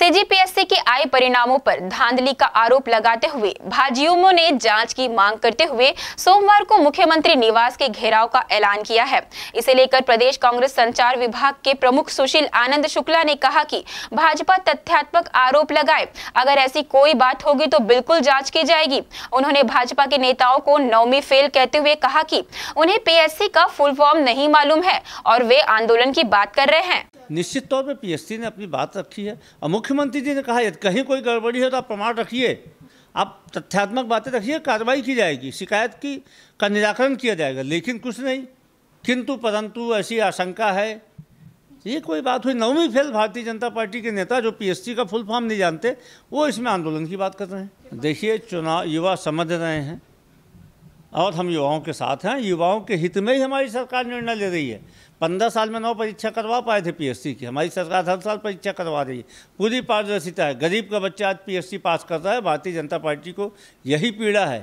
CGPSC के आय परिणामों पर धांधली का आरोप लगाते हुए भाजयुमो ने जांच की मांग करते हुए सोमवार को मुख्यमंत्री निवास के घेराव का ऐलान किया है इसे लेकर प्रदेश कांग्रेस संचार विभाग के प्रमुख सुशील आनंद शुक्ला ने कहा कि भाजपा तथ्यात्मक आरोप लगाए अगर ऐसी कोई बात होगी तो बिल्कुल जाँच की जाएगी उन्होंने भाजपा के नेताओं को नौमी फेल कहते हुए कहा की उन्हें पी का फुल फॉर्म नहीं मालूम है और वे आंदोलन की बात कर रहे हैं निश्चित तौर पे पीएससी ने अपनी बात रखी है और मुख्यमंत्री जी ने कहा यदि कहीं कोई गड़बड़ी है तो आप प्रमाण रखिए आप तथ्यात्मक बातें रखिए कार्रवाई की जाएगी शिकायत की का निराकरण किया जाएगा लेकिन कुछ नहीं किंतु परंतु ऐसी आशंका है ये कोई बात हुई नवमी फेल भारतीय जनता पार्टी के नेता जो पीएससी का फुल फॉर्म नहीं जानते वो इसमें आंदोलन की बात कर रहे हैं देखिए चुनाव युवा समझ रहे हैं और हम युवाओं के साथ हैं युवाओं के हित में ही हमारी सरकार निर्णय ले रही है पंद्रह साल में नौ परीक्षा करवा पाए थे पीएससी की हमारी सरकार हर साल परीक्षा करवा रही है पूरी पारदर्शिता है गरीब का बच्चा आज पीएससी पास कर रहा है भारतीय जनता पार्टी को यही पीड़ा है